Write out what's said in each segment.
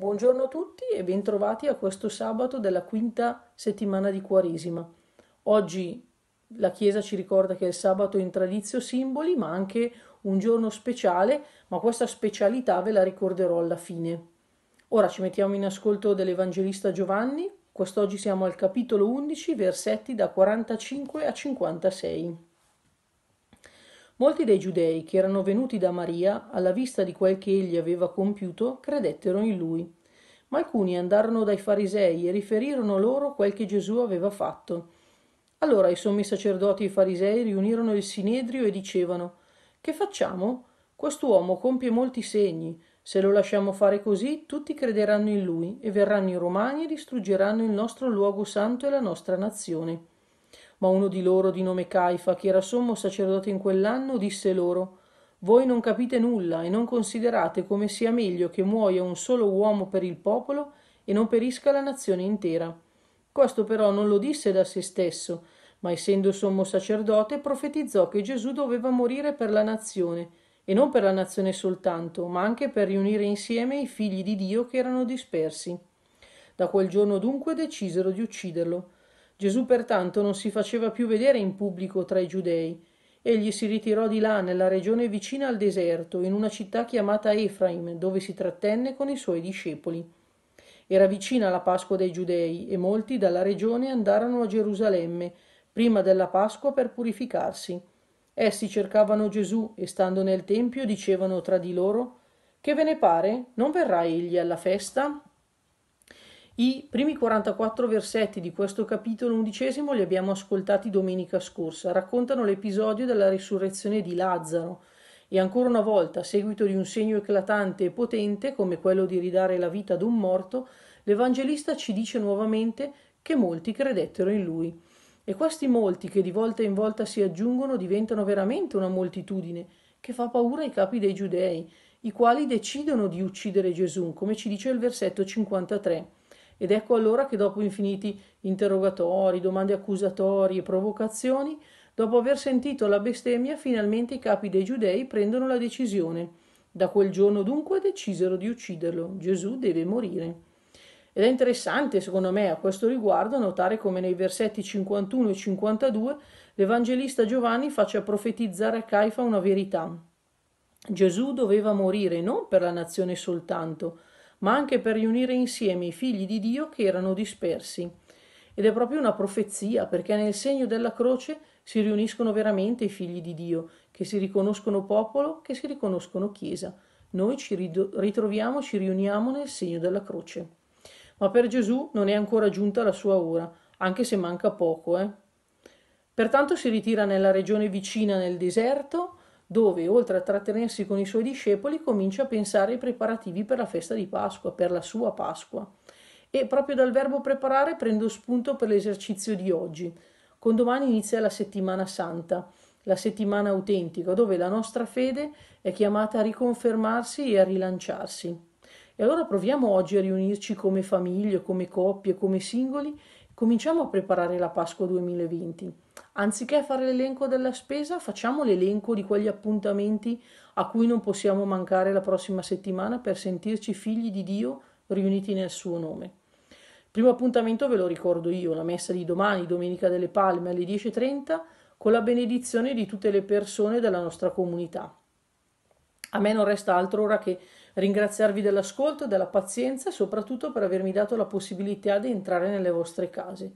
Buongiorno a tutti e bentrovati a questo sabato della quinta settimana di Quaresima. Oggi la Chiesa ci ricorda che è il sabato in tradizio simboli, ma anche un giorno speciale, ma questa specialità ve la ricorderò alla fine. Ora ci mettiamo in ascolto dell'Evangelista Giovanni, quest'oggi siamo al capitolo 11, versetti da 45 a 56. Molti dei giudei che erano venuti da Maria alla vista di quel che egli aveva compiuto credettero in lui. Ma alcuni andarono dai farisei e riferirono loro quel che Gesù aveva fatto. Allora i sommi sacerdoti e i farisei riunirono il sinedrio e dicevano Che facciamo? Quest'uomo compie molti segni. Se lo lasciamo fare così, tutti crederanno in lui e verranno i romani e distruggeranno il nostro luogo santo e la nostra nazione. Ma uno di loro, di nome Caifa, che era sommo sacerdote in quell'anno, disse loro Voi non capite nulla e non considerate come sia meglio che muoia un solo uomo per il popolo e non perisca la nazione intera. Questo però non lo disse da se stesso, ma essendo sommo sacerdote profetizzò che Gesù doveva morire per la nazione, e non per la nazione soltanto, ma anche per riunire insieme i figli di Dio che erano dispersi. Da quel giorno dunque decisero di ucciderlo. Gesù pertanto non si faceva più vedere in pubblico tra i giudei. Egli si ritirò di là nella regione vicina al deserto, in una città chiamata Efraim, dove si trattenne con i suoi discepoli. Era vicina la Pasqua dei giudei e molti dalla regione andarono a Gerusalemme prima della Pasqua per purificarsi. Essi cercavano Gesù e stando nel tempio dicevano tra di loro Che ve ne pare? Non verrà egli alla festa? I primi 44 versetti di questo capitolo undicesimo li abbiamo ascoltati domenica scorsa, raccontano l'episodio della risurrezione di Lazzaro e ancora una volta, a seguito di un segno eclatante e potente come quello di ridare la vita ad un morto, l'Evangelista ci dice nuovamente che molti credettero in lui. E questi molti che di volta in volta si aggiungono diventano veramente una moltitudine che fa paura ai capi dei giudei, i quali decidono di uccidere Gesù, come ci dice il versetto 53. Ed ecco allora che dopo infiniti interrogatori, domande accusatorie, provocazioni, dopo aver sentito la bestemmia, finalmente i capi dei giudei prendono la decisione. Da quel giorno dunque decisero di ucciderlo. Gesù deve morire. Ed è interessante, secondo me, a questo riguardo notare come nei versetti 51 e 52 l'Evangelista Giovanni faccia profetizzare a Caifa una verità. Gesù doveva morire non per la nazione soltanto, ma anche per riunire insieme i figli di Dio che erano dispersi. Ed è proprio una profezia, perché nel segno della croce si riuniscono veramente i figli di Dio, che si riconoscono popolo, che si riconoscono Chiesa. Noi ci ritroviamo, ci riuniamo nel segno della croce. Ma per Gesù non è ancora giunta la sua ora, anche se manca poco. Eh? Pertanto si ritira nella regione vicina nel deserto, dove, oltre a trattenersi con i suoi discepoli, comincia a pensare ai preparativi per la festa di Pasqua, per la sua Pasqua. E proprio dal verbo preparare prendo spunto per l'esercizio di oggi. Con domani inizia la settimana santa, la settimana autentica, dove la nostra fede è chiamata a riconfermarsi e a rilanciarsi. E allora proviamo oggi a riunirci come famiglie, come coppie, come singoli, cominciamo a preparare la Pasqua 2020 anziché fare l'elenco della spesa, facciamo l'elenco di quegli appuntamenti a cui non possiamo mancare la prossima settimana per sentirci figli di Dio riuniti nel suo nome. Il primo appuntamento ve lo ricordo io, la messa di domani, Domenica delle Palme alle 10.30, con la benedizione di tutte le persone della nostra comunità. A me non resta altro ora che ringraziarvi dell'ascolto, della pazienza e soprattutto per avermi dato la possibilità di entrare nelle vostre case.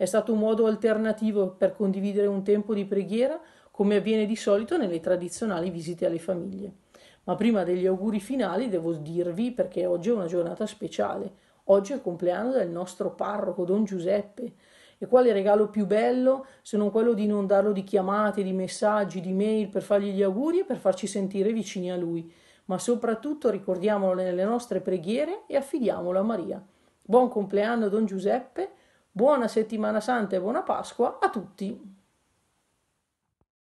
È stato un modo alternativo per condividere un tempo di preghiera, come avviene di solito nelle tradizionali visite alle famiglie. Ma prima degli auguri finali devo dirvi perché oggi è una giornata speciale. Oggi è il compleanno del nostro parroco Don Giuseppe. E quale regalo più bello se non quello di inondarlo di chiamate, di messaggi, di mail per fargli gli auguri e per farci sentire vicini a lui. Ma soprattutto ricordiamolo nelle nostre preghiere e affidiamolo a Maria. Buon compleanno Don Giuseppe Buona settimana santa e buona Pasqua a tutti!